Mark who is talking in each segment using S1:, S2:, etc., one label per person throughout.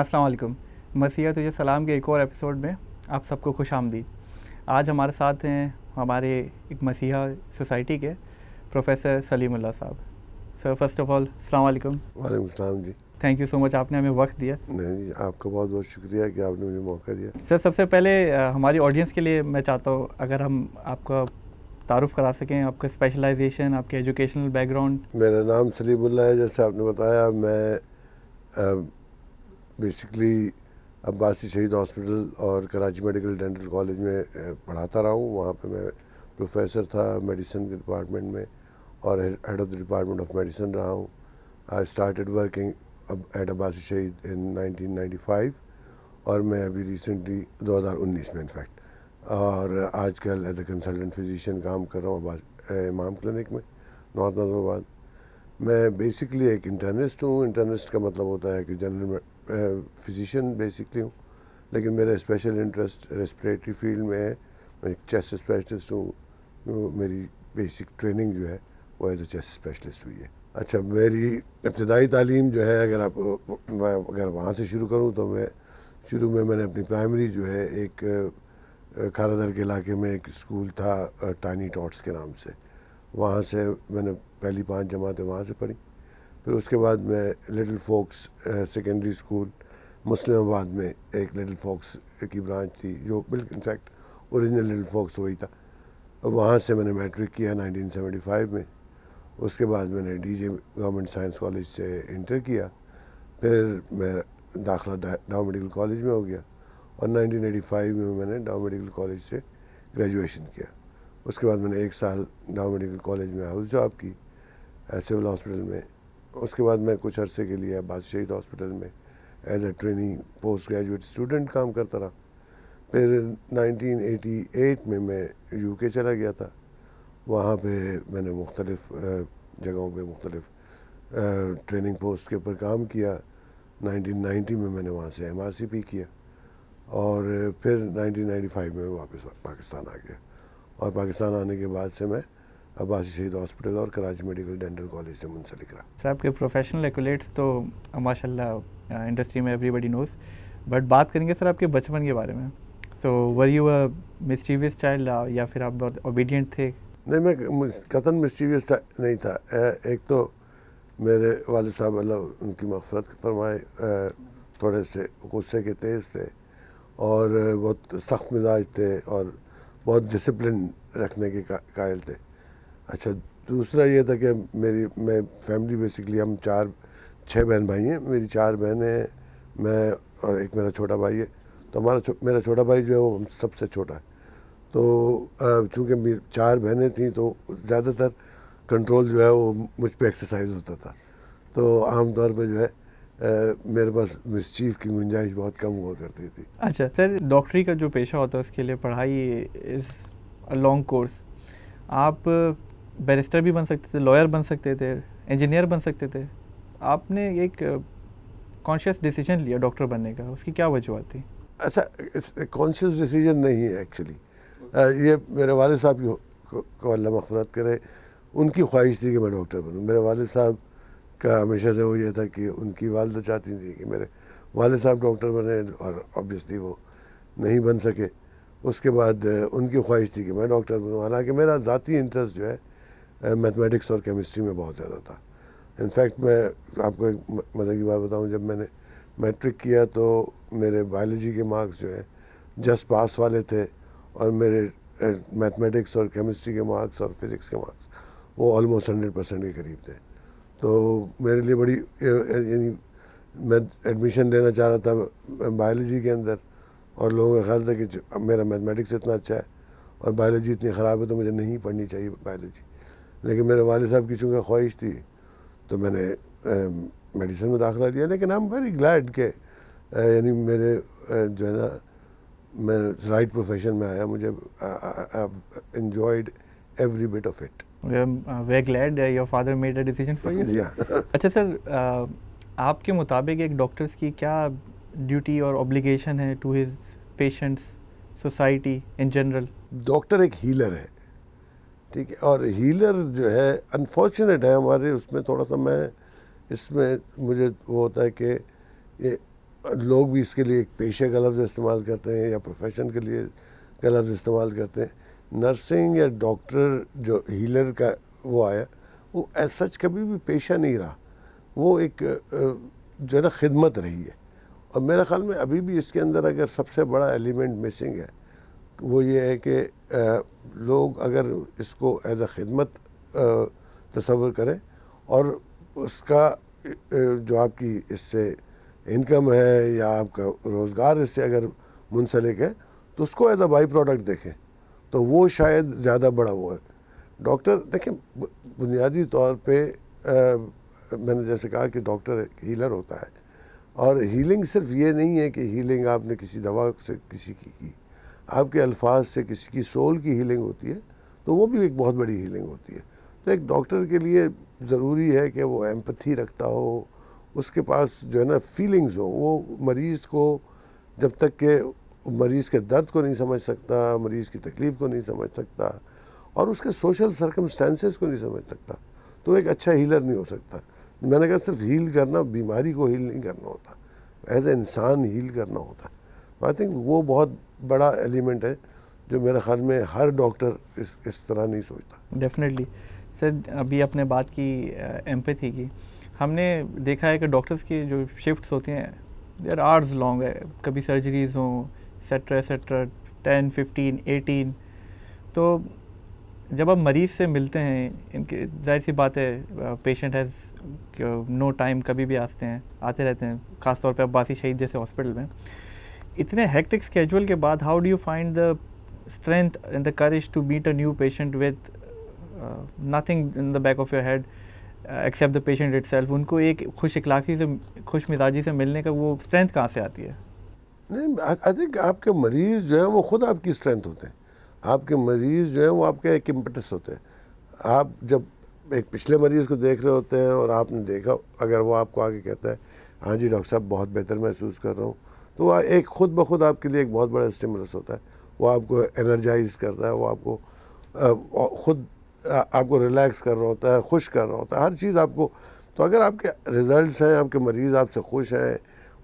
S1: अस्सलाम मसीहा तुझे सलाम के एक और एपिसोड में आप सबको खुश आमदी आज हमारे साथ हैं हमारे एक मसीहा सोसाइटी के प्रोफेसर सलीमुल्ला साहब सर फर्स्ट ऑफ ऑल अलैक्म वालेकुम जी थैंक यू सो मच आपने हमें वक्त दिया
S2: नहीं जी आपका बहुत बहुत शुक्रिया कि आपने मुझे मौका दिया
S1: सर सबसे पहले हमारी ऑडियंस के लिए मैं चाहता हूँ अगर हम आपका तारुफ करा सकें आपका स्पेशलाइजेशन आपके एजुकेशनल बैकग्राउंड मेरा नाम सलीमुल्ला
S2: है जैसे आपने बताया मैं बेसिकली अब्बासी शहीद हॉस्पिटल और कराची मेडिकल डेंटल कॉलेज में पढ़ाता रहा हूँ वहाँ पे मैं प्रोफेसर था मेडिसिन के डिपार्टमेंट में और head of the department of medicine रहा हूँ I started working at Abbasi Shaheed in 1995 और मैं अभी रिसेंटली 2019 में इनफैक्ट और आजकल एज ए कंसल्टेंट फिजिशियन काम कर रहा हूँ इमाम क्लिनिक में नॉर्थ नजमाबाद मैं बेसिकली एक इंटरनिस्ट हूँ इंटरनिस्ट का मतलब होता है कि जनरल फिजिशियन बेसिकली हूँ लेकिन मेरा स्पेशल इंटरेस्ट रेस्परेटरी फील्ड में है मैं चेस्ट स्पेशलिस्ट हूँ मेरी बेसिक ट्रेनिंग जो है वो एज अ चेस्ट स्पेशलिस्ट हुई है अच्छा मेरी इब्तदाई तालीम जो है अगर आप मैं अगर वहाँ से शुरू करूँ तो मैं शुरू में मैंने अपनी प्राइमरी जो है एक खारादर के इलाके में एक स्कूल था टानी टॉट्स के नाम से वहाँ से मैंने पहली पांच जमातें वहाँ से पढ़ी फिर उसके बाद मैं little folks secondary school Muslimabad में एक लिटिल फोक्स की ब्रांच थी जो बिल्कुल इनफैक्ट औरिजिनल लिटिल फोक्स वही था वहाँ से मैंने मैट्रिक किया 1975 में उसके बाद मैंने डीजे गवर्नमेंट साइंस कॉलेज से इंटर किया फिर मैं दाखला डाउ मेडिकल कॉलेज में हो गया और 1985 में मैंने डाउ मेडिकल कॉलेज से ग्रेजुएशन किया उसके बाद मैंने एक साल डाउ मेडिकल कॉलेज में हाउस जॉब की सिविल हॉस्पिटल में उसके बाद मैं कुछ अरसे के लिए आबाद शहीद हॉस्पिटल में as a training post graduate student काम करता रहा फिर 1988 में मैं यूके चला गया था वहाँ पे मैंने मुख्तलिफ़ जगहों पे मुख्तलिफ ट्रेनिंग पोस्ट के ऊपर काम किया 1990 में मैंने वहाँ से एम किया और फिर 1995 में वापस पाकिस्तान आ गया और पाकिस्तान आने के बाद से मैं अब्बास शहीद हॉस्पिटल और कराची मेडिकल डेंटल कॉलेज से मुंसलिक रहा
S1: सर आपके प्रोफेशनल एकोलेट्स तो माशाल्लाह इंडस्ट्री में एवरीबडी नोज बट बात करेंगे सर आपके बचपन के बारे में सो वर यू मिस्टीवियस चाइल्ड या फिर आप बहुत ओबीडियंट थे
S2: नहीं मैं कतन मिस्टीवियस नहीं था एक तो मेरे वाल साहब अल्लाह उनकी मफरत फरमाए थोड़े से गुस्से के तेज़ थे और बहुत सख्त मिजाज थे और बहुत डिसिप्लिन रखने के कायल थे अच्छा दूसरा ये था कि मेरी मैं फैमिली बेसिकली हम चार छः बहन भाई हैं मेरी चार बहनें हैं मैं और एक मेरा छोटा भाई है तो हमारा छो, मेरा छोटा भाई जो है वो हम सबसे छोटा है तो चूँकि मेरी चार बहनें थीं तो ज़्यादातर कंट्रोल जो है वो मुझ पर एक्सरसाइज होता था तो आमतौर पर जो है आ, मेरे पास मिसचीफ की गुंजाइश बहुत कम हुआ करती थी
S1: अच्छा सर डॉक्टरी का जो पेशा होता है उसके लिए पढ़ाई इज़ लॉन्ग कोर्स आप बैरिस्टर भी बन सकते थे लॉयर बन सकते थे इंजीनियर बन सकते थे आपने एक कॉन्शियस डिसीजन लिया डॉक्टर बनने का उसकी क्या वजूहत थी
S2: अच्छा कॉन्शियस डिसीजन नहीं है एक्चुअली ये मेरे वाल साहब की को अल्लाह मफरत करे उनकी ख्वाहिश थी कि मैं डॉक्टर बनूँ मेरे वाल साहब का हमेशा से वो ये था कि उनकी वालदा चाहती थी कि मेरे वाल साहब डॉक्टर बने और ऑब्वियसली वो नहीं बन सके उसके बाद उनकी ख्वाहिश थी कि मैं डॉक्टर बनूँ हालांकि मेरा ज़ाती इंटरेस्ट जो है मैथमेटिक्स और केमिस्ट्री में बहुत ज़्यादा था इनफैक्ट मैं आपको एक मज़े की बात बताऊं जब मैंने मैट्रिक किया तो मेरे बायोलॉजी के मार्क्स जो है जस्ट पास वाले थे और मेरे मैथमेटिक्स और केमिस्ट्री के मार्क्स और फिज़िक्स के मार्क्स वो ऑलमोस्ट हंड्रेड परसेंट के करीब थे तो मेरे लिए बड़ी यानी मैं एडमिशन लेना चाह रहा था बायोलॉजी के अंदर और लोगों का ख्याल था कि मेरा मैथमेटिक्स इतना अच्छा है और बायोलॉजी इतनी ख़राब है तो मुझे नहीं पढ़नी चाहिए बायोलॉजी लेकिन मेरे वाले साहब की चूँकि ख्वाहिश थी तो मैंने मेडिसिन में दाखिला लिया लेकिन आई एम वेरी ग्लैड के यानी मेरे जो है ना मैं राइट प्रोफेशन में आया मुझे every bit of it
S1: very glad your father made a decision for you अच्छा सर आपके मुताबिक एक डॉक्टर्स की क्या ड्यूटी और ऑब्लिगेशन है to his patients society in general doctor एक हीलर है
S2: ठीक है और हीलर जो है अनफॉर्चुनेट है हमारे उसमें थोड़ा सा मैं इसमें मुझे वो होता है कि ये लोग भी इसके लिए एक पेशे का लफ्ज़ इस्तेमाल करते हैं या प्रोफेशन के लिए का लफ्ज़ इस्तेमाल करते हैं नर्सिंग या डॉक्टर जो हीलर का वो आया वो एज सच कभी भी पेशा नहीं रहा वो एक जो है ना खिदमत रही है और मेरे ख्याल में अभी भी इसके अंदर अगर सबसे बड़ा एलिमेंट मिसिंग है वो ये है कि लोग अगर इसको एज अ खिदमत तस्वर करें और उसका जो आपकी इससे इनकम है या आपका रोज़गार इससे अगर मुंसलिक है तो उसको एज अ बाई प्रोडक्ट देखें तो वो शायद ज़्यादा बड़ा हुआ है डॉक्टर देखें बुनियादी तौर पे आ, मैंने जैसे कहा कि डॉक्टर हीलर होता है और हीलिंग सिर्फ ये नहीं है कि हीलिंग आपने किसी दवा से किसी की की आपके अल्फाज से किसी की सोल की हीलिंग होती है तो वो भी एक बहुत बड़ी हीलिंग होती है तो एक डॉक्टर के लिए ज़रूरी है कि वो एम्पथी रखता हो उसके पास जो है ना फीलिंग्स हो वो मरीज़ को जब तक के मरीज़ के दर्द को नहीं समझ सकता मरीज़ की तकलीफ़ को नहीं समझ सकता और उसके सोशल सरकमस्टेंसेस को नहीं समझ सकता तो एक अच्छा हीलर नहीं हो सकता मैंने कहा सिर्फ हील करना बीमारी को हील नहीं करना होता एज ए इंसान हील करना होता तो आई थिंक वो बहुत बड़ा एलिमेंट है जो मेरे ख्याल में हर डॉक्टर इस इस तरह नहीं
S1: सोचता डेफिनेटली सर अभी आपने बात की एम्पैथी की हमने देखा है कि डॉक्टर्स की जो शिफ्ट्स होती हैं दे आर आवर्स लॉन्ग है कभी सर्जरीज हों etcetera etcetera ten fifteen eighteen तो जब आप मरीज़ से मिलते हैं इनके जाहिर सी बात है पेशेंट हैज़ नो टाइम कभी भी आते हैं आते रहते हैं ख़ासतौर पर अब्बासी शहीद जैसे हॉस्पिटल में इतने हेक्टिक स्केजुअल के बाद how do you find the strength and the courage to meet a new patient with nothing in the back of your head except the patient itself उनको एक खुश इखलाकी से खुश मिजाजी से मिलने का वो स्ट्रेंथ कहाँ से आती है
S2: नहीं आई थिंक आपके मरीज़ जो है वो ख़ुद आपकी स्ट्रेंथ होते हैं आपके मरीज़ जो है वो आपके एक इम्पटस होते हैं आप जब एक पिछले मरीज़ को देख रहे होते हैं और आपने देखा अगर वो आपको आगे कहता है हाँ जी डॉक्टर साहब बहुत बेहतर महसूस कर रहा हूँ तो एक ख़ुद ब खुद आपके लिए एक बहुत बड़ा स्टिमुलस होता है वो आपको एनर्जाइज करता है वो आपको ख़ुद आपको रिलैक्स कर रहा होता है खुश कर रहा होता है हर चीज़ आपको तो अगर आपके रिजल्ट्स हैं आपके मरीज़ आपसे खुश हैं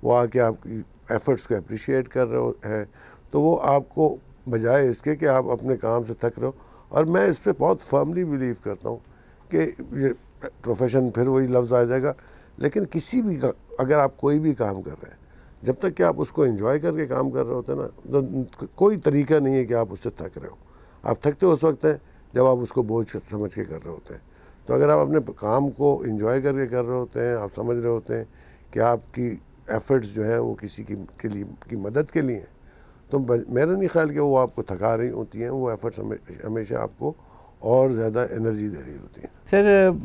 S2: वो आके आपकी एफ़र्ट्स को अप्रिशिएट कर रहे हैं तो वो आपको बजाय इसके कि आप अपने काम से थक रहे हो और मैं इस पर बहुत फर्मली बिलीव करता हूँ कि ये प्रोफेशन फिर वही लफ्ज़ आ जाएगा लेकिन किसी भी अगर आप कोई भी काम कर रहे हैं जब तक कि आप उसको इंजॉय करके काम कर रहे होते हैं ना तो कोई तरीका नहीं है कि आप उससे थक रहे हो आप थकते उस वक्त हैं जब आप उसको बोझ समझ के कर रहे होते हैं तो अगर आप अपने काम को इन्जॉय करके कर रहे होते हैं आप समझ रहे होते हैं कि आपकी एफर्ट्स जो हैं वो किसी की के लिए की मदद के लिए हैं तो मेरा नहीं ख्याल कि वो आपको थका रही होती हैं वो एफर्ट्स हमेशा आपको और ज़्यादा एनर्जी दे रही होती
S1: हैं सर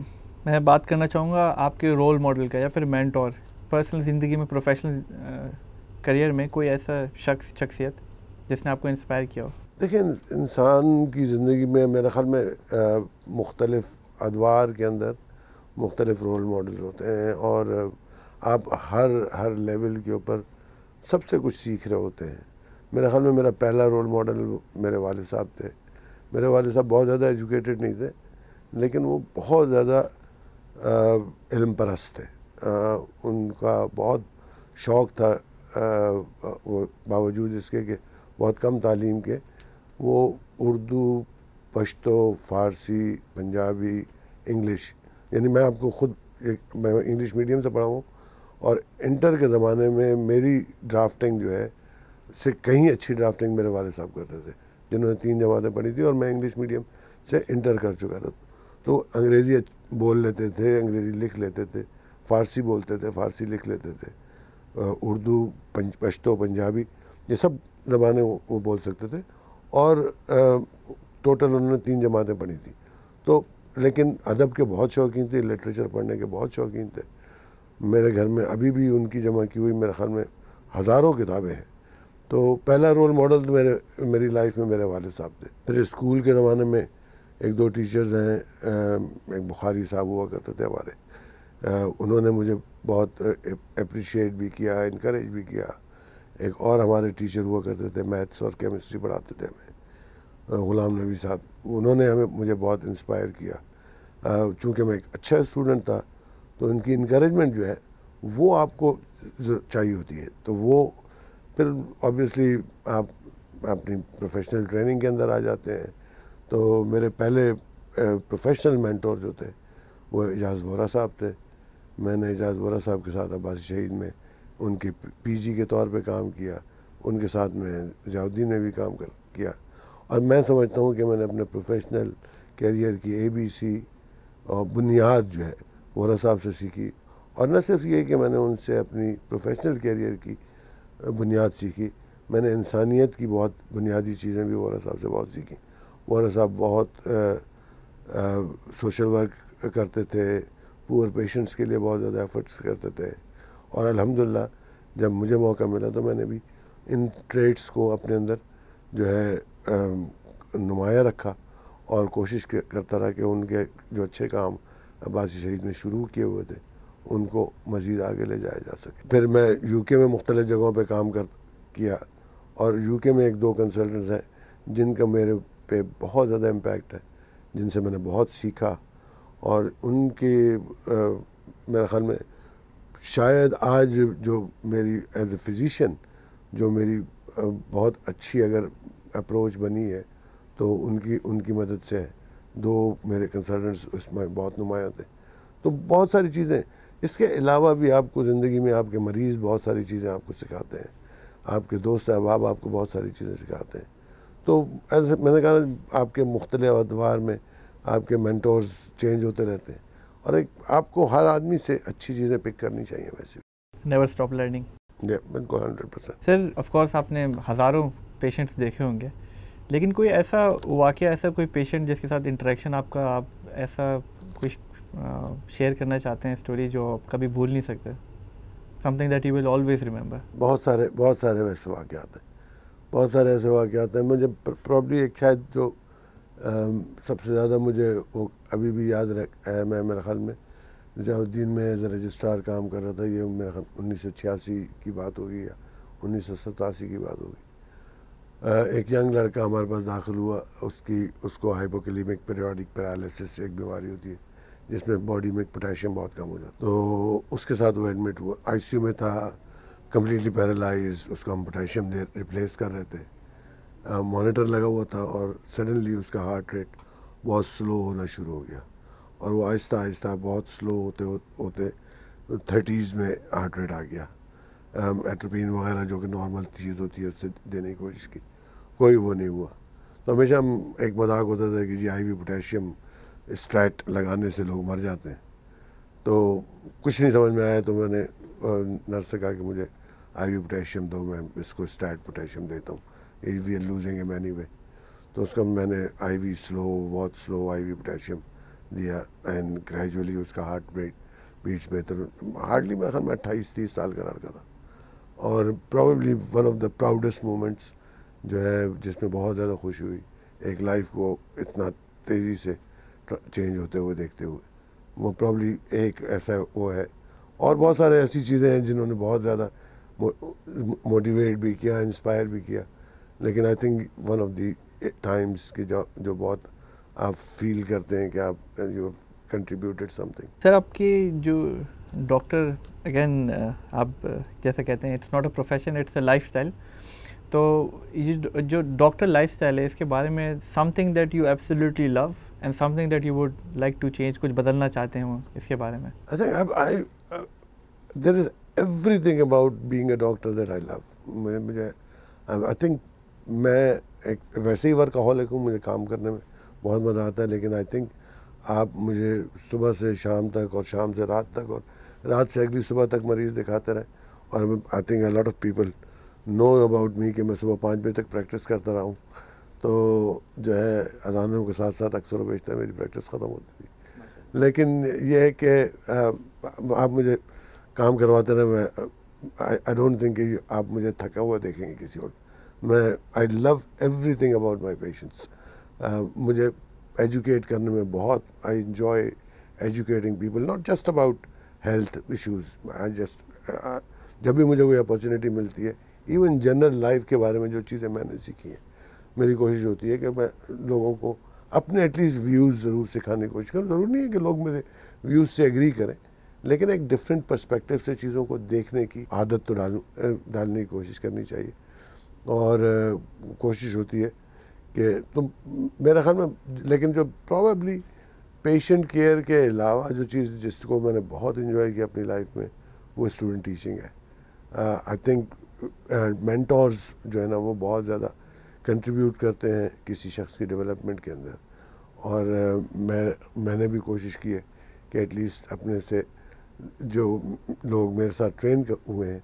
S1: मैं बात करना चाहूँगा आपके रोल मॉडल का या फिर मैंटोर पर्सनल ज़िंदगी में प्रोफेशनल करियर में कोई ऐसा शख्स शख्सियत जिसने आपको इंस्पायर किया हो
S2: देखिए इंसान की ज़िंदगी में मेरे ख्याल में मुख्तलफ़ अदवार के अंदर मुख्तलिफ रोल मॉडल होते हैं और आप हर हर लेवल के ऊपर सबसे कुछ सीख रहे होते हैं मेरे ख्याल में मेरा पहला रोल मॉडल मेरे वाले साहब थे मेरे वाले साहब बहुत ज़्यादा एजुकेटेड नहीं थे लेकिन वो बहुत ज़्यादा इलम परस्त थे उनका बहुत शौक़ था बावजूद इसके कि बहुत कम तालीम के वो उर्दू पश्तो फ़ारसी पंजाबी इंग्लिश यानी मैं आपको ख़ुद एक मैं इंग्लिश मीडियम से पढ़ाऊँ और इंटर के ज़माने में मेरी ड्राफ्टिंग जो है से कहीं अच्छी ड्राफ्टिंग मेरे वाले साहब करते थे जिन्होंने तीन जमातें पढ़ी थी और मैं इंग्लिश मीडियम से इंटर कर चुका था तो अंग्रेज़ी बोल लेते थे अंग्रेज़ी लिख लेते थे फ़ारसी बोलते थे फ़ारसी लिख लेते थे उर्दू पंज पश्तो पंजाबी ये सब जबान वो, बोल सकते थे और टोटल उन्होंने तीन जमातें पढ़ी थी तो लेकिन अदब के बहुत शौकीन थे लिटरेचर पढ़ने के बहुत शौकीन थे मेरे घर में अभी भी उनकी जमा की हुई मेरे ख्याल में हज़ारों किताबें हैं तो पहला रोल मॉडल तो मेरे मेरी लाइफ में मेरे वाले साहब थे फिर स्कूल के ज़माने में एक दो टीचर्स हैं एक बुखारी साहब हुआ करते थे हमारे उन्होंने मुझे बहुत अप्रिशिएट भी किया इनक्रेज भी किया एक और हमारे टीचर हुआ करते थे मैथ्स और केमिस्ट्री पढ़ाते थे हमें गुलाम नबी साहब उन्होंने हमें मुझे बहुत इंस्पायर किया चूँकि मैं एक अच्छा स्टूडेंट था तो उनकी इनक्रेजमेंट जो है वो आपको चाहिए होती है तो वो फिर ऑब्वियसली आप अपनी प्रोफेशनल ट्रेनिंग के अंदर आ जाते हैं तो मेरे पहले प्रोफेशनल मैंटोर जो थे वो एजाज वोरा साहब थे मैंने एजाज वोरा साहब के साथ अब्बासी शहीद में उनके पीजी के तौर पे काम किया उनके साथ में जयाउद्दीन ने भी काम कर किया और मैं समझता हूँ कि मैंने अपने प्रोफेशनल कैरियर की ए बी सी और बुनियाद जो है वोरा साहब से सीखी और न सिर्फ ये कि मैंने उनसे अपनी प्रोफेशनल कैरियर की बुनियाद सीखी मैंने इंसानियत की बहुत बुनियादी चीज़ें भी वोरा साहब से बहुत सीखी वोरा साहब बहुत आ, आ, सोशल वर्क करते थे पुअर पेशेंट्स के लिए बहुत ज़्यादा एफर्ट्स करते थे और अल्हम्दुलिल्लाह जब मुझे मौका मिला तो मैंने भी इन ट्रेड्स को अपने अंदर जो है नुमाया रखा और कोशिश करता रहा कि उनके जो अच्छे काम अब्बासी शहीद में शुरू किए हुए थे उनको मज़ीद आगे ले जाया जा सके फिर मैं यूके में मुख्तलिफ़ जगहों पे काम कर किया और यूके में एक दो कंसल्टेंट्स हैं जिनका मेरे पे बहुत ज़्यादा इम्पेक्ट है जिनसे मैंने बहुत सीखा और उनके मेरे ख्याल में शायद आज जो मेरी एज ए फिज़िशन जो मेरी बहुत अच्छी अगर अप्रोच बनी है तो उनकी उनकी मदद से है दो मेरे कंसल्टेंट्स उसमें बहुत नुमाया थे तो बहुत सारी चीज़ें इसके अलावा भी आपको ज़िंदगी में आपके मरीज़ बहुत सारी चीज़ें आपको सिखाते हैं आपके दोस्त अहबाब आपको बहुत सारी चीज़ें सिखाते हैं तो ऐसे मैंने कहा आपके मुख्तलिफ अदवार में आपके मैंटोर्स चेंज होते रहते हैं और एक आपको हर आदमी से अच्छी चीज़ें पिक करनी चाहिए वैसे
S1: नेवर स्टॉप लर्निंग
S2: बिल्कुल हंड्रेड परसेंट
S1: सर ऑफकोर्स आपने हज़ारों पेशेंट्स देखे होंगे लेकिन कोई ऐसा वाक्य ऐसा कोई पेशेंट जिसके साथ इंटरेक्शन आपका आप ऐसा कुछ शेयर करना चाहते हैं स्टोरी जो आप कभी भूल नहीं सकते something that you will always remember
S2: बहुत सारे बहुत सारे वैसे वाक़ हैं बहुत सारे ऐसे वाक़ हैं मुझे प्रॉब्ली एक शायद जो सबसे ज़्यादा मुझे वो अभी भी याद रख मैं मेरे ख्याल में निजामुद्दीन में एज रजिस्ट्रार काम कर रहा था ये मेरे ख्याल उन्नीस सौ छियासी की बात होगी या उन्नीस सौ सतासी की बात होगी एक यंग लड़का हमारे पास दाखिल हुआ उसकी उसको हाइपोकलीमिक पेरियोडिक पैरालिसिस एक बीमारी होती है जिसमें बॉडी में पोटेशियम बहुत कम हो जाता तो उसके साथ वो एडमिट हुआ आईसीयू में था कम्प्लीटली पैरालाइज उसको हम पोटेशियम दे रिप्लेस कर रहे थे मॉनिटर लगा हुआ था और सडनली उसका हार्ट रेट बहुत स्लो होना शुरू हो गया और वो आहिस्ता आहिस्ता बहुत स्लो होते होते थर्टीज़ में हार्ट रेट आ गया एट्रोपिन वगैरह जो कि नॉर्मल चीज़ होती है उससे देने की कोशिश की कोई वो नहीं हुआ तो हमेशा हम एक मजाक होता था कि जी आई वी पोटेशियम स्ट्रैट लगाने से लोग मर जाते हैं तो कुछ नहीं समझ में आया तो मैंने नर्स से कहा कि मुझे आई वी पोटेशियम दो मैं इसको स्ट्रैट पोटेशियम देता हूँ easy losing am anyway तो उसका मैंने आई वी स्लो बहुत स्लो आई वी पोटेशियम दिया एंड ग्रेजुअली उसका हार्ट बीट बीच बेहतर हार्डली मेरा ख्याल मैं अट्ठाईस तीस साल का लड़का था और probably one of the proudest moments जो है जिसमें बहुत ज़्यादा खुशी हुई एक लाइफ को इतना तेज़ी से चेंज होते हुए देखते हुए वो प्रॉब्ली एक ऐसा वो है और बहुत सारे ऐसी चीज़ें हैं जिन्होंने बहुत ज़्यादा मोटिवेट भी किया इंस्पायर भी किया लेकिन I think one of the times के जो जो बहुत आप फील करते हैं कि आप यू कंट्रीब्यूटेड समथिंग
S1: सर आपके जो डॉक्टर अगेन uh, आप uh, जैसा कहते हैं it's not a profession it's a life style तो ये जो डॉक्टर लाइफ स्टाइल है इसके बारे में something that you absolutely love and something that you would like to change कुछ बदलना चाहते हो इसके बारे में
S2: अच्छा there is everything about being doctor that I love मुझे आई थिंक मैं एक वैसे ही वर्क वर्कहॉलिक हूँ मुझे काम करने में बहुत मज़ा आता है लेकिन आई थिंक आप मुझे सुबह से शाम तक और शाम से रात तक और रात से अगली सुबह तक मरीज़ दिखाते रहें और I think a lot of people know about me कि मैं सुबह पाँच बजे तक प्रैक्टिस करता रहा हूँ तो जो है अजानों के साथ साथ अक्सर बेचते मेरी प्रैक्टिस ख़त्म होती थी अच्छा। लेकिन यह है कि आप मुझे काम करवाते रहे मैं आई डोंट थिंक कि आप मुझे थका हुआ देखेंगे किसी वक्त मैं I love everything about my patients मुझे एजुकेट करने में बहुत I enjoy educating people not just about health issues I just जब भी मुझे कोई अपॉर्चुनिटी मिलती है इवन जनरल लाइफ के बारे में जो चीज़ें मैंने सीखी हैं मेरी कोशिश होती है कि मैं लोगों को अपने एटलीस्ट व्यूज़ ज़रूर सिखाने की कोशिश करूँ ज़रूर नहीं है कि लोग मेरे व्यूज़ से एग्री करें लेकिन एक डिफरेंट पर्सपेक्टिव से चीज़ों को देखने की आदत तो डाल डालने की कोशिश करनी चाहिए और कोशिश होती है कि तो मेरा ख्याल में लेकिन जो प्रॉबली पेशेंट केयर के अलावा जो चीज़ जिसको मैंने बहुत इन्जॉय किया अपनी लाइफ में वो स्टूडेंट टीचिंग है आई थिंक मैंटोर्स जो है ना वो बहुत ज़्यादा कंट्रीब्यूट करते हैं किसी शख्स की डेवलपमेंट के अंदर और uh, मैं मैंने भी कोशिश की है कि एटलीस्ट अपने से जो लोग मेरे साथ ट्रेन हुए हैं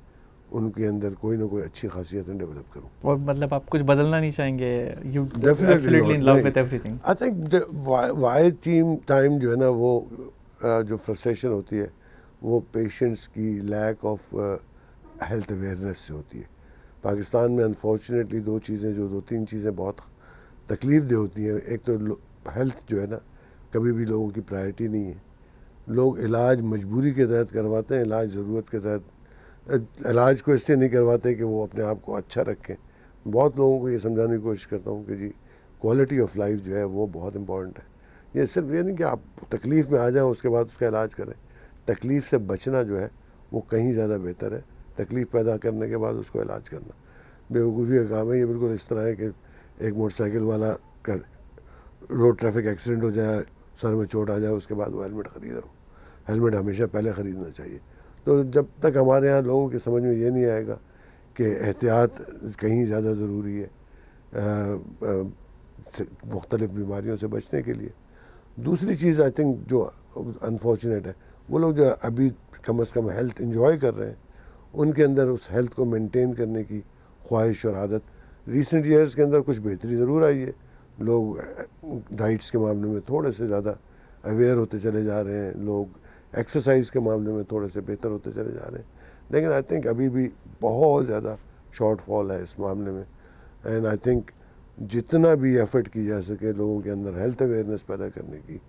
S2: उनके अंदर कोई ना कोई अच्छी खासियत डेवलप करूँ
S1: और मतलब आप कुछ बदलना नहीं चाहेंगे I think
S2: why team time जो है ना वो जो फ्रस्ट्रेशन होती है वो पेशेंट्स की लैक ऑफ हेल्थ अवेयरनेस से होती है पाकिस्तान में अनफॉर्चुनेटली दो चीज़ें जो दो तीन चीज़ें बहुत तकलीफ दे होती हैं एक तो हेल्थ जो है ना कभी भी लोगों की प्रायरिटी नहीं है लोग इलाज मजबूरी के तहत करवाते हैं इलाज ज़रूरत के तहत इलाज को इसलिए नहीं करवाते कि वो अपने आप को अच्छा रखें बहुत लोगों को ये समझाने की कोशिश करता हूँ कि जी क्वालिटी ऑफ लाइफ जो है वो बहुत इंपॉर्टेंट है ये सिर्फ ये नहीं कि आप तकलीफ़ में आ जाएं उसके बाद उसका इलाज करें तकलीफ़ से बचना जो है वो कहीं ज़्यादा बेहतर है तकलीफ़ पैदा करने के बाद उसको इलाज करना बेवकूफ़ी का काम है ये बिल्कुल इस तरह है कि एक मोटरसाइकिल वाला कर रोड ट्रैफिक एक्सीडेंट हो जाए सर में चोट आ जाए उसके बाद वो हेलमेट ख़रीद रहा हेलमेट हमेशा पहले ख़रीदना चाहिए तो जब तक हमारे यहाँ लोगों के समझ में ये नहीं आएगा कि एहतियात कहीं ज़्यादा ज़रूरी है मुख्तलिफ बीमारियों से बचने के लिए दूसरी चीज़ आई थिंक जो अनफॉर्चुनेट है वो लोग जो अभी कम अज़ कम हेल्थ इंजॉय कर रहे हैं उनके अंदर उस हेल्थ को मेंटेन करने की ख्वाहिश और आदत रिसेंट ईयर्स के अंदर कुछ बेहतरी ज़रूर आई है लोग डाइट्स के मामले में थोड़े से ज़्यादा अवेयर होते चले जा रहे हैं लोग एक्सरसाइज के मामले में थोड़े से बेहतर होते चले जा रहे हैं लेकिन आई थिंक अभी भी बहुत ज़्यादा शॉर्टफॉल है इस मामले में एंड आई थिंक जितना भी एफर्ट की जा सके लोगों के अंदर हेल्थ अवेयरनेस पैदा करने की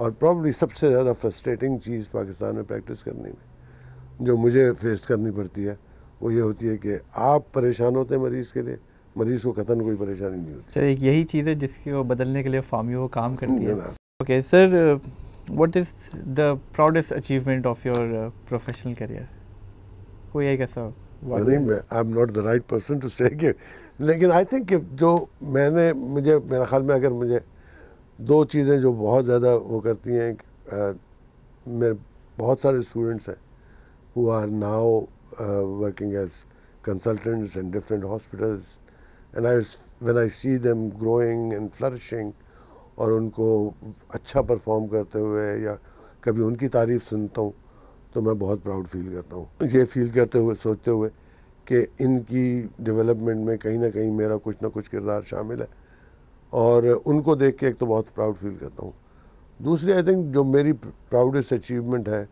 S2: और प्रॉब्ली सबसे ज़्यादा फ्रस्ट्रेटिंग चीज़ पाकिस्तान में प्रैक्टिस करने में जो मुझे फेस करनी पड़ती है वो ये होती है कि आप परेशान होते हैं मरीज़ के लिए मरीज़ को कतन कोई परेशानी नहीं होती अच्छा,
S1: एक यही चीज़ है वो बदलने के लिए फार्मियो काम करती है okay okay, sir what is the proudest achievement of your uh, professional career? कोई आएगा सर? अरे मैं
S2: I'm not the right person to say it. लेकिन I think कि जो मैंने मुझे मेरा ख्याल में अगर मुझे दो चीजें जो बहुत ज़्यादा वो करती हैं मेरे बहुत students who are now working as consultants in different hospitals and when I see them growing and flourishing और उनको अच्छा परफॉर्म करते हुए या कभी उनकी तारीफ सुनता हूँ तो मैं बहुत प्राउड फील करता हूँ ये फील करते हुए सोचते हुए कि इनकी डेवलपमेंट में कहीं ना कहीं मेरा कुछ ना कुछ किरदार शामिल है और उनको देख के एक तो बहुत प्राउड फील करता हूँ दूसरी आई थिंक जो मेरी प्राउडेस्ट अचीवमेंट है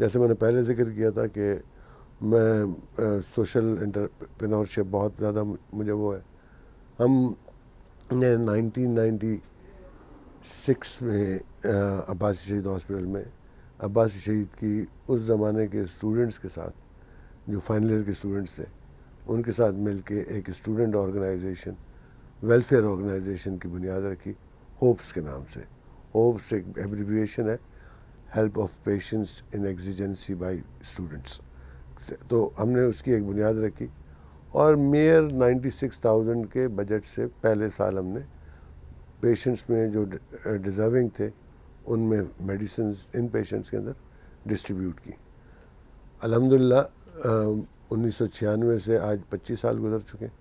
S2: जैसे मैंने पहले जिक्र किया था कि मैं सोशल इंटरप्रेन्योरशिप बहुत ज़्यादा मुझे वो है हम ने नाइन्टी सिक्स में अब्बास शहीद हॉस्पिटल में अब्बास शहीद की उस ज़माने के स्टूडेंट्स के साथ जो फाइनल ईयर के स्टूडेंट्स थे उनके साथ मिल के एक स्टूडेंट ऑर्गेनाइजेशन वेलफेयर ऑर्गेनाइजेशन की बुनियाद रखी होप्स के नाम से होप्स एक एब्रीविएशन है help of patients in exigency by students तो हमने उसकी एक बुनियाद रखी और मेयर 96,000 के बजट से पहले साल हमने पेशेंट्स में जो डिज़र्विंग uh, थे उनमें मेडिसिन इन पेशेंट्स के अंदर डिस्ट्रीब्यूट की अलहमदिल्ला uh, उन्नीस से आज 25 साल गुजर चुके हैं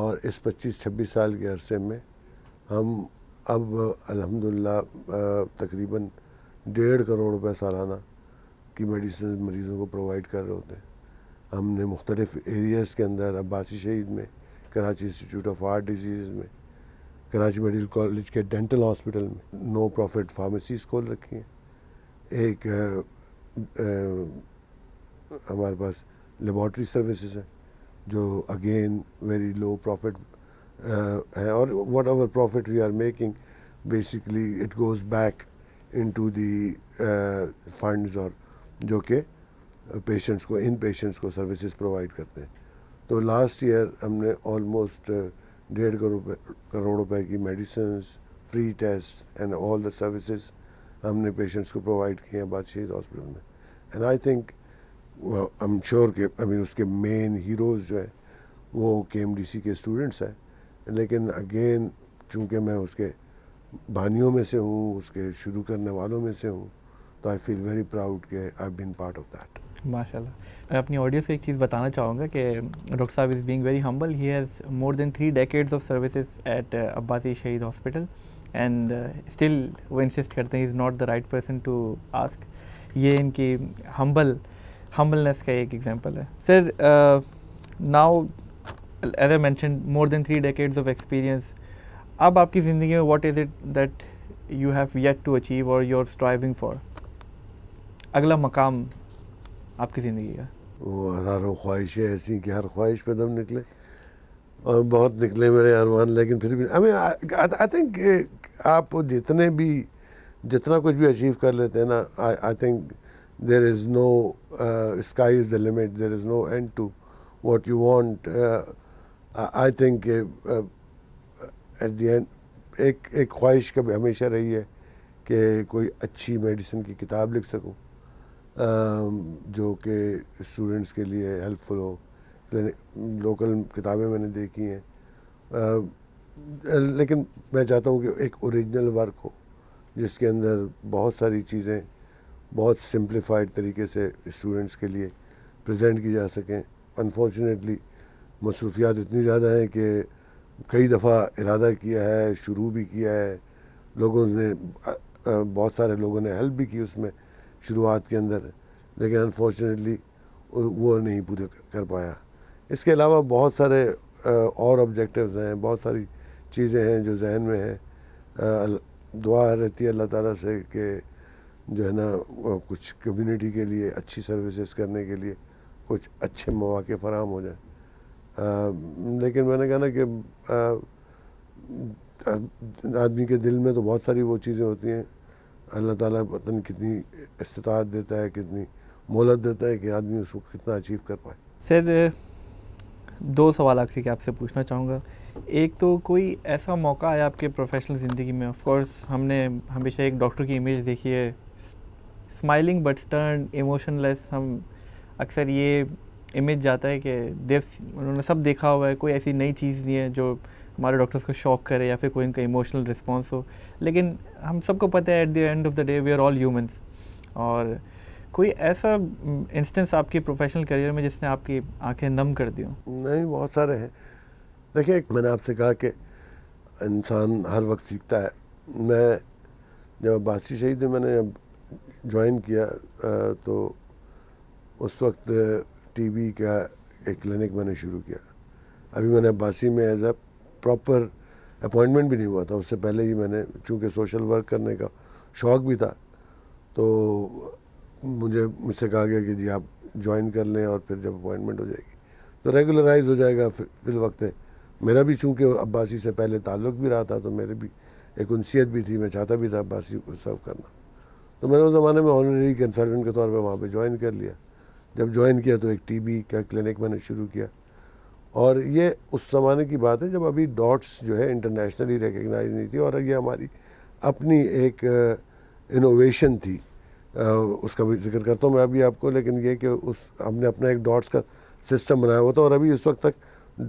S2: और इस 25-26 साल के अरसे में हम अब अल्हम्दुलिल्लाह uh, तकरीबन डेढ़ करोड़ रुपये सालाना की मेडिसिन मरीज़ों को प्रोवाइड कर रहे होते हैं हमने मुख्तलिफ़ एरियाज़ के अंदर अब्बासी शहीद में Karachi institute of heart diseases में कराची मेडिकल कॉलेज के डेंटल हॉस्पिटल में नो प्रॉफिट फार्मेसीज खोल रखी हैं एक हमारे पास लेबॉर्ट्री सर्विसेज हैं जो अगेन वेरी लो प्रॉफिट है और whatever profit we are making basically it goes back into the fund और जो कि पेशेंट्स को इन पेशेंट्स को सर्विसेज प्रोवाइड करते हैं तो लास्ट ईयर हमने ऑलमोस्ट डेढ़ करोड़ रुपए की medicine free test and all the services हमने पेशेंट्स को प्रोवाइड किए हैं बादशाह हॉस्पिटल में and I think I am sure के आई मीन उसके मेन हीरोज़ जो है वो के एम डी सी के स्टूडेंट्स हैं लेकिन अगेन चूँकि मैं उसके बानियों में से हूँ उसके शुरू करने वालों में से हूँ तो आई फील वेरी प्राउड के I been part of that
S1: माशाल्लाह मैं अपनी ऑडियंस को एक चीज़ बताना चाहूँगा कि डॉक्टर साहब is being very humble he has more than three decades of services at Abbasi Shaheed hospital and still वो इंसिस्ट करते हैं is not the right person to ask ये इनकी हम्बल हम्बलनेस का एक एग्जाम्पल है sir now as I mention more than three decades of experience अब आपकी ज़िंदगी में what is it that you have yet to achieve और यू आर स्ट्राइविंग फॉर अगला मकाम आपकी ज़िंदगी का
S2: वो हज़ारों ख्वाहिशें ऐसी कि हर ख्वाहिश पे दम निकले और बहुत निकले मेरे अरमान लेकिन फिर भी आई थिंक आप जितने भी जितना कुछ भी अचीव कर लेते हैं ना I think there is no sky is the limit there is no end to what you want I think at the end एक एक ख्वाहिश कभी हमेशा रही है कि कोई अच्छी मेडिसिन की किताब लिख सकूँ जो कि स्टूडेंट्स के लिए हेल्पफुल हो लोकल किताबें मैंने देखी हैं लेकिन मैं चाहता हूँ कि एक ओरिजिनल वर्क हो जिसके अंदर बहुत सारी चीज़ें बहुत सिंप्लीफाइड तरीके से स्टूडेंट्स के लिए प्रेजेंट की जा सकें अनफॉर्चुनेटली मसरूफियात इतनी ज़्यादा हैं कि कई दफ़ा इरादा किया है शुरू भी किया है लोगों ने बहुत सारे लोगों ने हेल्प भी की उसमें शुरुआत के अंदर लेकिन अनफॉर्चुनेटली वो नहीं पूरे कर पाया इसके अलावा बहुत सारे और ऑब्जेक्टिव्स हैं बहुत सारी चीज़ें हैं जो जहन में हैं दुआ रहती है अल्लाह ताला से कि जो है ना कुछ कम्युनिटी के लिए अच्छी सर्विसेज करने के लिए कुछ अच्छे मौाक़े फ़राम हो जाए लेकिन मैंने कहा ना कि आदमी के दिल में तो बहुत सारी वो चीज़ें होती हैं अल्लाह ताला वतन कितनी इस्तात देता है कितनी मोहलत देता है कि आदमी उसको कितना अचीव कर पाए
S1: सर दो सवाल आखिरी के आपसे पूछना चाहूँगा एक तो कोई ऐसा मौका आया आपके प्रोफेशनल ज़िंदगी में ऑफकोर्स हमने हमेशा एक डॉक्टर की इमेज देखी है स्माइलिंग बट स्टर्न इमोशनलेस हम अक्सर ये इमेज जाता है कि देव उन्होंने सब देखा हुआ है कोई ऐसी नई चीज़ नहीं है जो हमारे डॉक्टर्स को शॉक करे या फिर कोई इनका इमोशनल रिस्पॉन्स हो लेकिन हम सबको पता है at the end of the day we are all humans और कोई ऐसा इंस्टेंस हम्म, आपके प्रोफेशनल करियर में जिसने आपकी आंखें नम कर दी हो
S2: नहीं बहुत सारे हैं देखिए मैंने आपसे कहा कि इंसान हर वक्त सीखता है मैं जब बादशी शहीद में मैंने जब ज्वाइन किया तो उस वक्त टीबी का एक क्लिनिक मैंने शुरू किया अभी मैंने बासी में एज अ प्रॉपर अपॉइंटमेंट भी नहीं हुआ था उससे पहले ही मैंने चूँकि सोशल वर्क करने का शौक़ भी था तो मुझे मुझसे कहा गया कि जी आप ज्वाइन कर लें और फिर जब अपॉइंटमेंट हो जाएगी तो रेगुलराइज हो जाएगा फिल वक्त मेरा भी चूँकि अब्बासी से पहले ताल्लुक भी रहा था तो मेरे भी एक उनसीत भी थी मैं चाहता भी था अब्बासी को सर्व करना तो मैंने उस ज़माने में ऑनरेरी कंसल्टेंट के तौर पर वहाँ पर ज्वाइन कर लिया जब ज्वाइन किया तो एक टी का क्लिनिक मैंने शुरू किया और ये उस ज़माने की बात है जब अभी डॉट्स जो है इंटरनेशनली रिकगनाइज नहीं थी और ये हमारी अपनी एक इनोवेशन थी आ, उसका भी जिक्र करता हूँ मैं अभी आपको लेकिन ये कि उस हमने अपना एक डॉट्स का सिस्टम बनाया हुआ था और अभी इस वक्त तक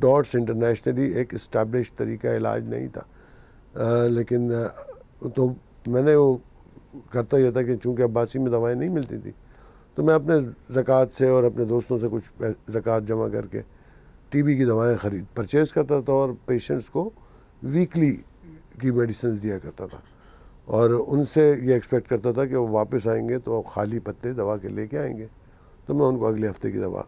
S2: डॉट्स इंटरनेशनली एक इस्टेब्लिश तरीका इलाज नहीं था आ, लेकिन तो मैंने वो करता यह था कि चूँकि अब्बासी में दवाएँ नहीं मिलती थी तो मैं अपने जक़ात से और अपने दोस्तों से कुछ जक़ात जमा करके टीबी की दवाएं खरीद परचेज़ करता था और पेशेंट्स को वीकली की मेडिसिन दिया करता था और उनसे ये एक्सपेक्ट करता था कि वो वापस आएंगे तो खाली पत्ते दवा के लेके आएंगे तो मैं उनको अगले हफ्ते की दवा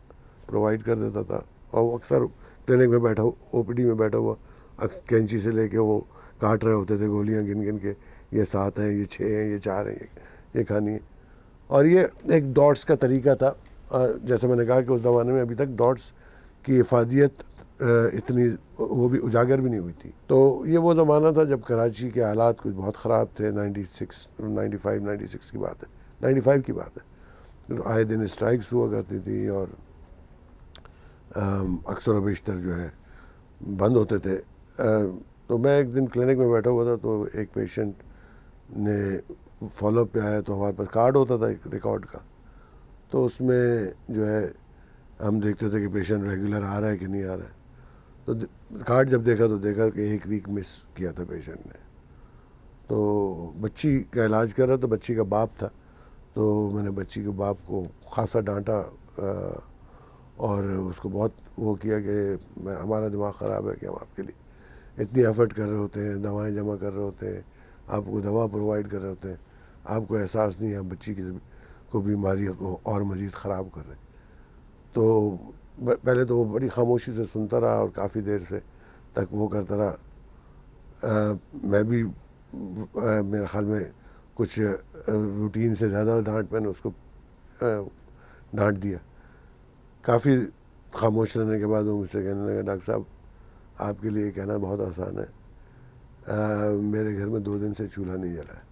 S2: प्रोवाइड कर देता था और वो अक्सर क्लिनिक में बैठा ओ में बैठा हुआ कैंची से लेके वो काट रहे होते थे गोलियाँ गिन गिन के ये सात हैं ये छः हैं ये चार हैं ये, ये खानी है और ये एक डॉट्स का तरीका था जैसे मैंने कहा कि उस ज़माने में अभी तक डॉट्स की इफादियत इतनी वो भी उजागर भी नहीं हुई थी तो ये वो ज़माना था जब कराची के हालात कुछ बहुत ख़राब थे 96, 95, 96 की बात है 95 की बात है तो आए दिन स्ट्राइक्स हुआ करती थी और अक्सर बेशतर जो है बंद होते थे तो मैं एक दिन क्लिनिक में बैठा हुआ था तो एक पेशेंट ने फॉलोअप पे आया तो हमारे पास कार्ड होता था एक रिकॉर्ड का तो उसमें जो है हम देखते थे कि पेशेंट रेगुलर आ रहा है कि नहीं आ रहा है तो कार्ड जब देखा तो देखा कि एक वीक मिस किया था पेशेंट ने तो बच्ची का इलाज कर रहा तो बच्ची का बाप था तो मैंने बच्ची के बाप को खासा डांटा और उसको बहुत वो किया कि मैं हमारा दिमाग ख़राब है कि हम आपके लिए इतनी एफर्ट कर रहे होते हैं दवाएं जमा कर रहे होते हैं आपको दवा प्रोवाइड कर रहे होते हैं आपको एहसास नहीं है बच्ची की को बीमारी को और मज़ीद ख़राब कर रहे हैं तो पहले तो वो बड़ी खामोशी से सुनता रहा और काफ़ी देर से तक वो करता रहा आ, मैं भी आ, मेरे ख्याल में कुछ रूटीन से ज़्यादा डांट मैंने उसको डांट दिया काफ़ी खामोश रहने के बाद वो मुझसे कहने लगा डॉक्टर साहब आपके लिए कहना बहुत आसान है आ, मेरे घर में दो दिन से चूल्हा नहीं जला है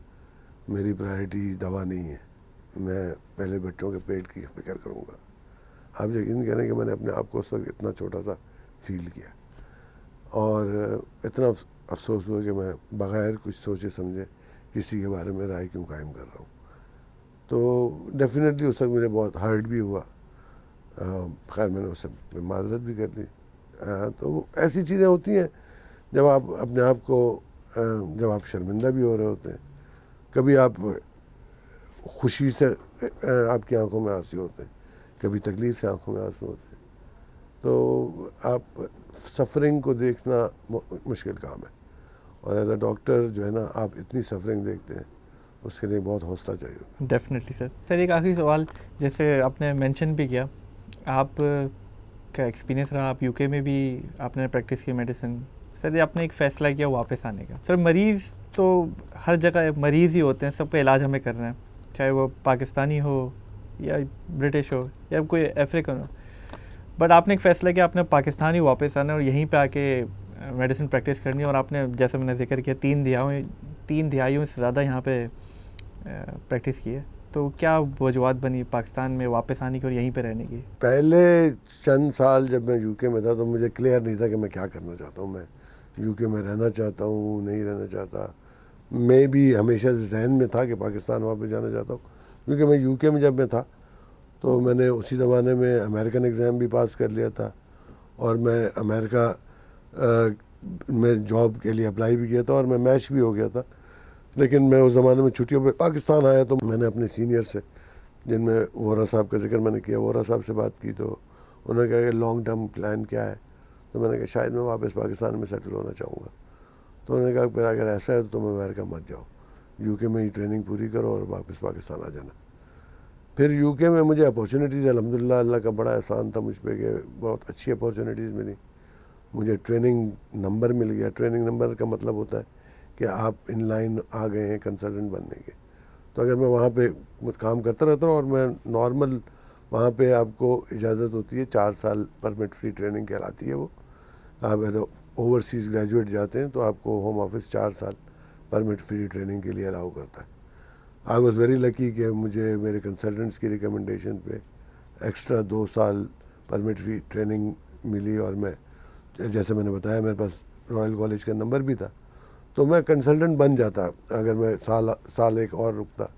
S2: मेरी प्रायोरिटी दवा नहीं है मैं पहले बच्चों के पेट की फिक्र करूँगा आप यकीन करें कि मैंने अपने आप को उस वक्त इतना छोटा सा फील किया और इतना अफसोस हुआ कि मैं बग़ैर कुछ सोचे समझे किसी के बारे में राय क्यों कायम कर रहा हूँ तो डेफिनेटली उस वक्त मुझे बहुत हर्ट भी हुआ खैर मैंने उससे वक्त माजरत भी कर ली तो ऐसी चीज़ें होती हैं जब आप अपने आप को जब आप शर्मिंदा भी हो रहे होते हैं कभी आप खुशी से आपकी आंखों में आंसू होते हैं कभी तकलीफ से आंखों में आंसू होते हैं तो आप सफरिंग को देखना मुश्किल काम है और एज अ डॉक्टर जो है ना आप इतनी सफरिंग देखते हैं उसके लिए बहुत हौसला चाहिए
S1: डेफिनेटली सर सर एक आखिरी सवाल जैसे आपने मेंशन भी किया आप का एक्सपीरियंस रहा आप यूके में भी आपने प्रैक्टिस की मेडिसिन सर ये आपने एक फ़ैसला किया वापस आने का सर मरीज़ तो हर जगह मरीज़ ही होते हैं सबका इलाज हमें कर रहे हैं चाहे वो पाकिस्तानी हो या ब्रिटिश हो या कोई अफ्रीकन हो बट आपने एक फैसला किया आपने पाकिस्तान ही वापस आना और यहीं पे आके मेडिसिन प्रैक्टिस करनी और आपने जैसे मैंने जिक्र किया तीन दिहाई तीन दिहाइयों से ज़्यादा यहाँ पे प्रैक्टिस की है तो क्या वजूहत बनी पाकिस्तान में वापस आने की और यहीं पे रहने की
S2: पहले चंद साल जब मैं यूके में था तो मुझे क्लियर नहीं था कि मैं क्या करना चाहता हूँ मैं यूके में रहना चाहता हूँ नहीं रहना चाहता मैं भी हमेशा जहन में था कि पाकिस्तान वापस जाना चाहता हूँ क्योंकि मैं यूके में जब मैं था तो मैंने उसी ज़माने में अमेरिकन एग्ज़ाम भी पास कर लिया था और मैं अमेरिका आ, में जॉब के लिए अप्लाई भी किया था और मैं मैच भी हो गया था लेकिन मैं उस ज़माने में छुट्टियों पर पाकिस्तान आया तो मैंने अपने सीनियर से जिनमें वोरा साहब का जिक्र मैंने किया वोरा साहब से बात की तो उन्होंने कहा कि लॉन्ग टर्म प्लान क्या है तो मैंने कहा शायद मैं वापस पाकिस्तान में सेटल होना चाहूँगा तो उन्होंने कहा फिर अगर ऐसा है तो तुम अमेरिका मत जाओ यूके में ही ट्रेनिंग पूरी करो और वापस पाकिस्तान आ जाना फिर यूके में मुझे अपॉर्चुनिटीज़ अलहमदिल्ला अल्लाह का बड़ा एहसान था मुझ पर कि बहुत अच्छी अपॉर्चुनिटीज़ मिली मुझे ट्रेनिंग नंबर मिल गया ट्रेनिंग नंबर का मतलब होता है कि आप इन लाइन आ गए हैं कंसल्टेंट बनने के तो अगर मैं वहाँ पे काम करता रहता हूँ और मैं नॉर्मल वहाँ पे आपको इजाज़त होती है चार साल परमिट फ्री ट्रेनिंग कहलाती है वो आप ओवरसीज़ ग्रेजुएट जाते हैं तो आपको होम ऑफिस चार साल परमिट फ्री ट्रेनिंग के लिए अलाउ करता है आई वॉज़ वेरी लकी कि मुझे मेरे कंसल्टेंट्स की रिकमेंडेशन पे एक्स्ट्रा दो साल परमिट फ्री ट्रेनिंग मिली और मैं जैसे मैंने बताया मेरे पास रॉयल कॉलेज का नंबर भी था तो मैं कंसल्टेंट बन जाता अगर मैं साल साल एक और रुकता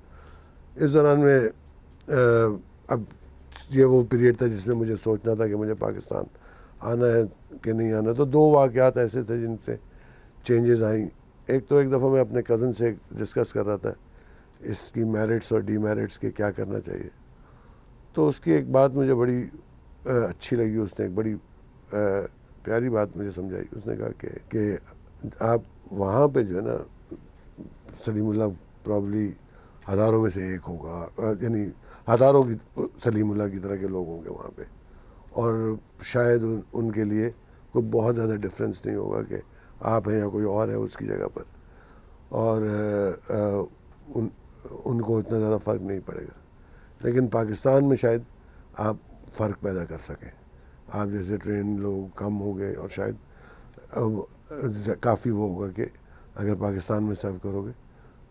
S2: इस दौरान में आ, अब ये वो पीरियड था जिसमें मुझे सोचना था कि मुझे पाकिस्तान आना है कि नहीं आना तो दो वाक़ ऐसे थे जिनसे चेंजेस आई एक तो एक दफ़ा मैं अपने कज़न से डिस्कस कर रहा था इसकी मेरिट्स और डीमेरिट्स के क्या करना चाहिए तो उसकी एक बात मुझे बड़ी अच्छी लगी उसने एक बड़ी प्यारी बात मुझे समझाई उसने कहा कि कि आप वहाँ पे जो है ना सलीमुल्ला प्रॉब्ली हज़ारों में से एक होगा यानी हज़ारों की सलीमुल्ला की तरह के लोग होंगे वहाँ पे और शायद उन, उनके लिए कोई बहुत ज़्यादा डिफरेंस नहीं होगा कि आप हैं या कोई और है उसकी जगह पर और आ, उन उनको इतना ज़्यादा फ़र्क नहीं पड़ेगा लेकिन पाकिस्तान में शायद आप फ़र्क पैदा कर सकें आप जैसे ट्रेन लोग कम हो गए और शायद काफ़ी वो होगा कि अगर पाकिस्तान में सर्व करोगे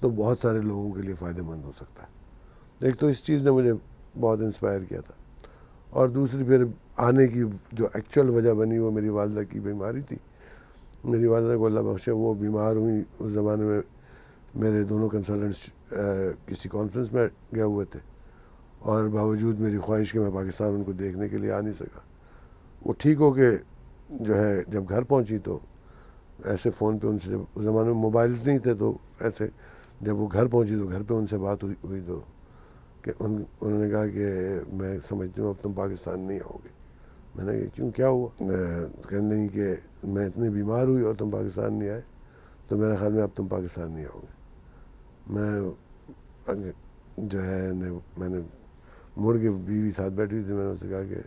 S2: तो बहुत सारे लोगों के लिए फ़ायदेमंद हो सकता है एक तो इस चीज़ ने मुझे बहुत इंस्पायर किया था और दूसरी फिर आने की जो एक्चुअल वजह बनी वो मेरी वालदा की बीमारी थी मेरी वालदा को अल्लाह बख्शे वो बीमार हुई उस ज़माने में मेरे दोनों कंसल्टेंट्स किसी कॉन्फ्रेंस में गए हुए थे और बावजूद मेरी ख्वाहिश के मैं पाकिस्तान उनको देखने के लिए आ नहीं सका वो ठीक हो के जो है जब घर पहुंची तो ऐसे फ़ोन पे उनसे जब उस ज़माने में मोबाइल्स नहीं थे तो ऐसे जब वो घर पहुंची तो घर पे उनसे बात हुई हुई तो कि उन उन्होंने कहा कि मैं समझती हूँ अब तुम पाकिस्तान नहीं आओगे मैंने कहा क्यों क्या हुआ कहने नहीं कि मैं इतनी बीमार हुई और तुम पाकिस्तान नहीं आए तो मेरे ख्याल में अब तुम पाकिस्तान नहीं आओगे मैं जो है ने, मैंने मुड़ के बीवी साथ बैठी थी मैंने उससे कहा कि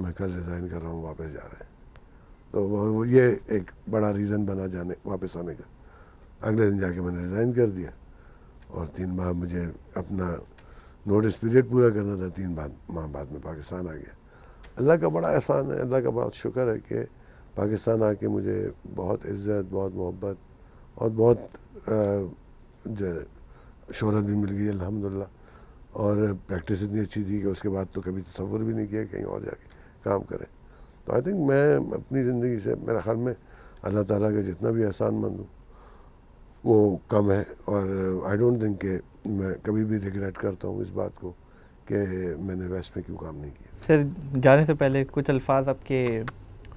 S2: मैं कल रिज़ाइन कर रहा हूँ वापस जा रहे हैं तो वो ये एक बड़ा रीज़न बना जाने वापस आने का अगले दिन जाके मैंने रिज़ाइन कर दिया और तीन माह मुझे अपना नोटिस पीरियड पूरा करना था तीन बाद माह बाद में पाकिस्तान आ गया अल्लाह का बड़ा एहसान है अल्लाह का बड़ा शुक्र है कि पाकिस्तान आके मुझे बहुत इज़्ज़त बहुत मोहब्बत और बहुत जो शहरत भी मिल गई अल्हम्दुलिल्लाह और प्रैक्टिस इतनी अच्छी थी कि उसके बाद तो कभी तस्वुर भी नहीं किया कहीं और जाके काम करें तो आई थिंक मैं अपनी ज़िंदगी से मेरे ख्याल में अल्लाह ताला का जितना भी एहसान मंद हूँ वो कम है और आई डोंट थिंक कि मैं कभी भी रिग्रेट करता हूँ इस बात को कि मैंने वेस्ट में क्यों काम नहीं
S1: किया सर जाने से पहले कुछ अल्फाज आपके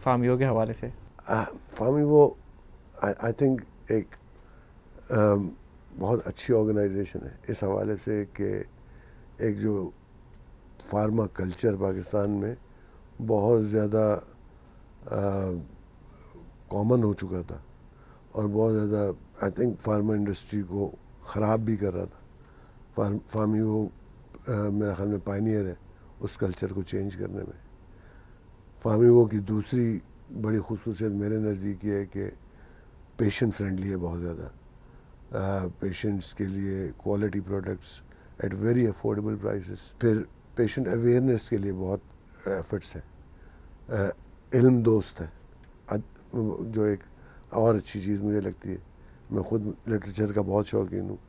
S1: फार्मियों के हवाले से वो
S2: आई थिंक एक um, बहुत अच्छी ऑर्गेनाइजेशन है इस हवाले से कि एक जो फार्मा कल्चर पाकिस्तान में बहुत ज़्यादा कॉमन हो चुका था और बहुत ज़्यादा आई थिंक फार्मा इंडस्ट्री को ख़राब भी कर रहा था फार्म फार्मी वो मेरा ख्याल में पाइनियर है उस कल्चर को चेंज करने में फाहमी वो की दूसरी बड़ी खसूसियत मेरे नज़दीक ये है कि पेशेंट फ्रेंडली है बहुत ज़्यादा पेशेंट्स के लिए quality products at very affordable prices फिर पेशेंट अवेयरनेस के लिए बहुत एफर्ट्स हैं इल्म दोस्त है जो एक और अच्छी चीज़ मुझे लगती है मैं ख़ुद लिटरेचर का बहुत शौकीन हूँ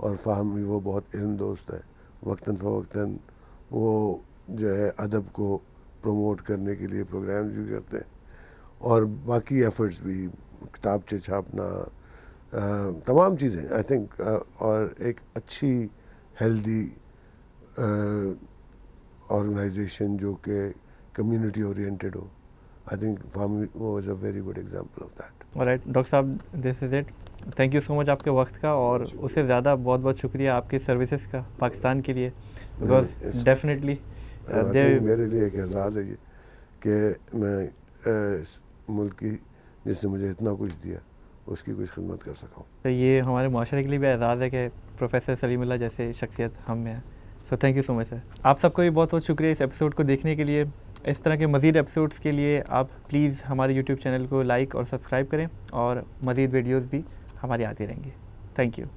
S2: और फाहमी वो बहुत इल्म दोस्त है वक्ता फ़वक्ता वो जो है अदब को प्रमोट करने के लिए प्रोग्राम्स भी करते हैं और बाकी एफ़र्ट्स भी किताबचे छापना तमाम चीज़ें आई थिंक और एक अच्छी हेल्दी ऑर्गेनाइजेशन जो कि कम्युनिटी ओरिएंटेड हो आई थिंक वो is a very good example of
S1: that doctor साहब this is it thank you so much आपके वक्त का और उससे ज़्यादा बहुत बहुत शुक्रिया आपकी सर्विसेज का पाकिस्तान के लिए बिकॉज डेफिनेटली uh, हाँ, तो मेरे
S2: लिए एक एजाज़ है ये कि मैं इस मुल्क की जिसने मुझे इतना कुछ दिया उसकी कुछ खिदमत कर सका
S1: तो ये हमारे माशरे के लिए भी एजाज़ है कि प्रोफेसर सलीमुल्ला जैसे शख्सियत हम में है so thank you so much sir आप सबको भी बहुत बहुत शुक्रिया इस एपिसोड को देखने के लिए इस तरह के मज़ीद एपिसोड्स के लिए आप प्लीज़ हमारे यूट्यूब चैनल को लाइक और सब्सक्राइब करें और मज़ीद वीडियोज़ भी हमारी आती रहेंगी थैंक यू